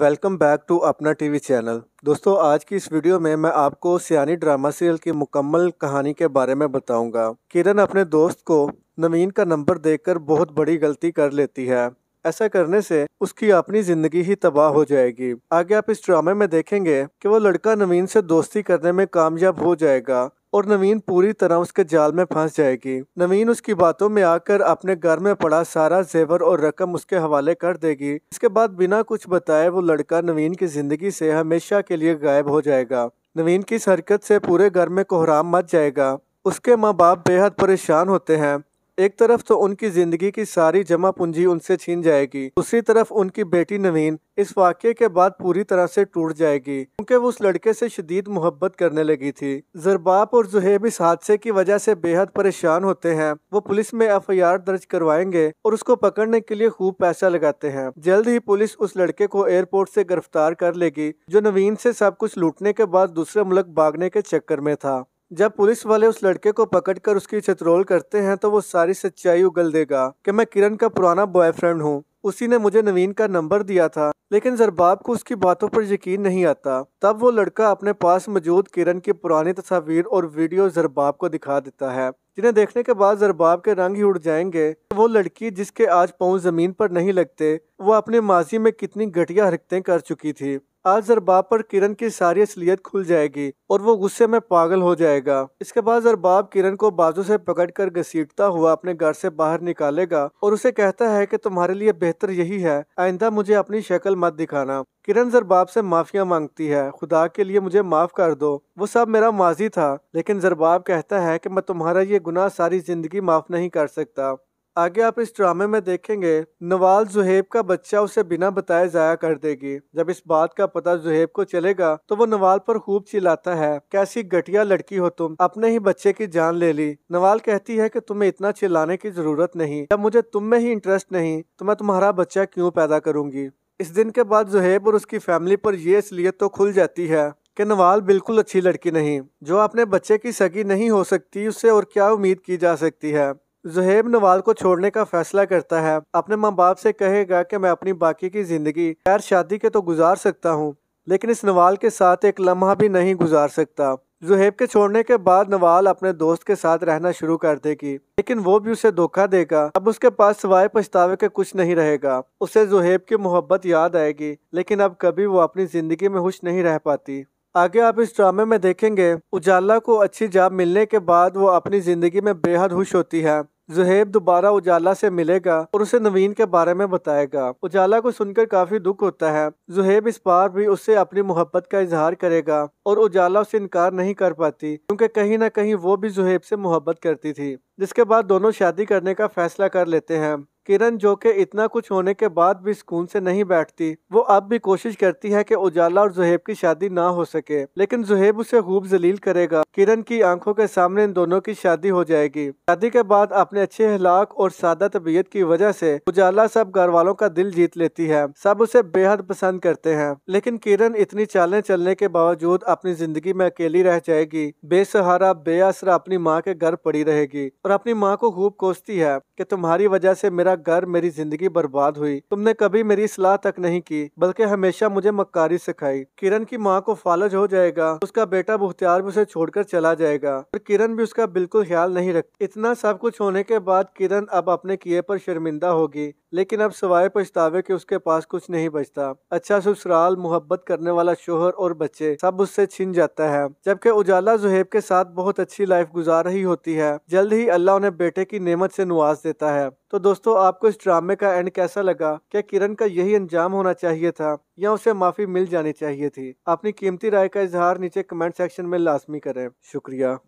Welcome back to अपना TV channel दोस्तों आज की इस वीडियो में मैं आपको सियानी ड्रामा सीरियल की मुकम्मल कहानी के बारे में बताऊंगा। किरण अपने दोस्त को नवीन का नंबर देकर बहुत बड़ी गलती कर लेती है ऐसा करने से उसकी अपनी जिंदगी ही तबाह हो जाएगी आगे आप इस ड्रामे में देखेंगे कि वो लड़का नवीन से दोस्ती करने में कामयाब हो जाएगा और नवीन पूरी तरह उसके जाल में फंस जाएगी नवीन उसकी बातों में आकर अपने घर में पड़ा सारा जेवर और रकम उसके हवाले कर देगी इसके बाद बिना कुछ बताए वो लड़का नवीन की जिंदगी से हमेशा के लिए गायब हो जाएगा नवीन की इस हरकत से पूरे घर में कोहराम मच जाएगा उसके माँ बाप बेहद परेशान होते हैं एक तरफ तो उनकी जिंदगी की सारी जमा पूंजी उनसे छीन जाएगी दूसरी तरफ उनकी बेटी नवीन इस वाक्य के बाद पूरी तरह से टूट जाएगी क्योंकि वो उस लड़के से शदीद मोहब्बत करने लगी थी जरबाप और जुहेब इस हादसे की वजह से बेहद परेशान होते हैं वो पुलिस में एफ दर्ज करवाएंगे और उसको पकड़ने के लिए खूब पैसा लगाते हैं जल्द ही पुलिस उस लड़के को एयरपोर्ट से गिरफ्तार कर लेगी जो नवीन से सब कुछ लूटने के बाद दूसरे मुल्क भागने के चक्कर में था जब पुलिस वाले उस लड़के को पकड़कर उसकी चित्रोल करते हैं तो वो सारी सच्चाई उगल देगा कि मैं किरण का पुराना बॉयफ्रेंड हूँ उसी ने मुझे नवीन का नंबर दिया था लेकिन जरबाब को उसकी बातों पर यकीन नहीं आता तब वो लड़का अपने पास मौजूद किरण की पुरानी तस्वीर और वीडियो जरबाब को दिखा देता है जिन्हें देखने के बाद जरबाब के रंग ही उड़ जाएंगे वो लड़की जिसके आज पाँव ज़मीन पर नहीं लगते वो अपने माजी में कितनी घटिया हरकतें कर चुकी थी आज जरबाब पर किरण की सारी असलियत खुल जाएगी और वो गुस्से में पागल हो जाएगा इसके बाद जरबाब किरण को बाजू से पकड़कर घसीटता हुआ अपने घर से बाहर निकालेगा और उसे कहता है कि तुम्हारे लिए बेहतर यही है आइंदा मुझे अपनी शक्ल मत दिखाना किरण जरबाब से माफिया मांगती है खुदा के लिए मुझे माफ कर दो वो सब मेरा माजी था लेकिन जरबाब कहता है कि मैं तुम्हारा ये गुनाह सारी जिंदगी माफ नहीं कर सकता आगे आप इस ड्रामे में देखेंगे नवाल जुहेब का बच्चा उसे बिना बताए जाया कर देगी जब इस बात का पता जुहेब को चलेगा तो वो नवाल पर खूब चिल्लाता है कैसी घटिया लड़की हो तुम अपने ही बच्चे की जान ले ली नवाल कहती है कि तुम्हें इतना चिल्लाने की जरूरत नहीं जब मुझे तुम में ही इंटरेस्ट नहीं तो मैं तुम्हारा बच्चा क्यों पैदा करूंगी इस दिन के बाद जुहेब और उसकी फैमिली पर यह असलियत तो खुल जाती है कि नवाल बिल्कुल अच्छी लड़की नहीं जो अपने बच्चे की सगी नहीं हो सकती उससे और क्या उम्मीद की जा सकती है जुहेब नवाल को छोड़ने का फैसला करता है अपने माँ बाप से कहेगा कि मैं अपनी बाकी की जिंदगी खैर शादी के तो गुजार सकता हूँ लेकिन इस नवाल के साथ एक लम्हा भी नहीं गुजार सकता जुहेब के छोड़ने के बाद नवाल अपने दोस्त के साथ रहना शुरू कर देगी लेकिन वो भी उसे धोखा देगा अब उसके पास सिवाय पछतावे के कुछ नहीं रहेगा उसे जुहेब की मोहब्बत याद आएगी लेकिन अब कभी वो अपनी जिंदगी में खुश नहीं रह पाती आगे आप इस ड्रामे में देखेंगे उजाला को अच्छी जॉब मिलने के बाद वो अपनी ज़िंदगी में बेहद खुश होती है ज़ुहेब दोबारा उजाला से मिलेगा और उसे नवीन के बारे में बताएगा उजाला को सुनकर काफी दुख होता है ज़ुहेब इस बार भी उससे अपनी मोहब्बत का इजहार करेगा और उजाला उसे इनकार नहीं कर पाती क्योंकि कहीं ना कहीं वो भी जुहेब से मोहब्बत करती थी जिसके बाद दोनों शादी करने का फैसला कर लेते हैं किरण जो कि इतना कुछ होने के बाद भी सुकून से नहीं बैठती वो अब भी कोशिश करती है कि उजाला और जुहेब की शादी ना हो सके लेकिन जुहेब उसे खूब जलील करेगा किरण की आंखों के सामने इन दोनों की शादी हो जाएगी शादी के बाद अपने अच्छे हलाक और सादा तबीयत की वजह से उजाला सब घर वालों का दिल जीत लेती है सब उसे बेहद पसंद करते हैं लेकिन किरण इतनी चालें चलने के बावजूद अपनी जिंदगी में अकेली रह जाएगी बेसहारा बेअसरा अपनी माँ के घर पड़ी रहेगी और अपनी माँ को खूब कोसती है की तुम्हारी वजह से मेरा मेरा घर मेरी जिंदगी बर्बाद हुई तुमने कभी मेरी सलाह तक नहीं की बल्कि हमेशा मुझे मक्कारी सिखाई किरण की माँ को फालज हो जाएगा उसका बेटा मुख्तियार भी उसे छोड़कर चला जाएगा पर किरण भी उसका बिल्कुल ख्याल नहीं रख इतना सब कुछ होने के बाद किरण अब अपने किए पर शर्मिंदा होगी लेकिन अब सवाए पछतावे के उसके पास कुछ नहीं बचता अच्छा ससुराल मोहब्बत करने वाला शोहर और बच्चे सब उससे छिन जाता है जबकि उजाला जुहेब के साथ बहुत अच्छी लाइफ गुजार रही होती है जल्द ही अल्लाह उन्हें बेटे की नेमत से नवाज देता है तो दोस्तों आपको इस ड्रामे का एंड कैसा लगा क्या किरण का यही अंजाम होना चाहिए था या उसे माफी मिल जानी चाहिए थी अपनी कीमती राय का इजहार नीचे कमेंट सेक्शन में लाजमी करें शुक्रिया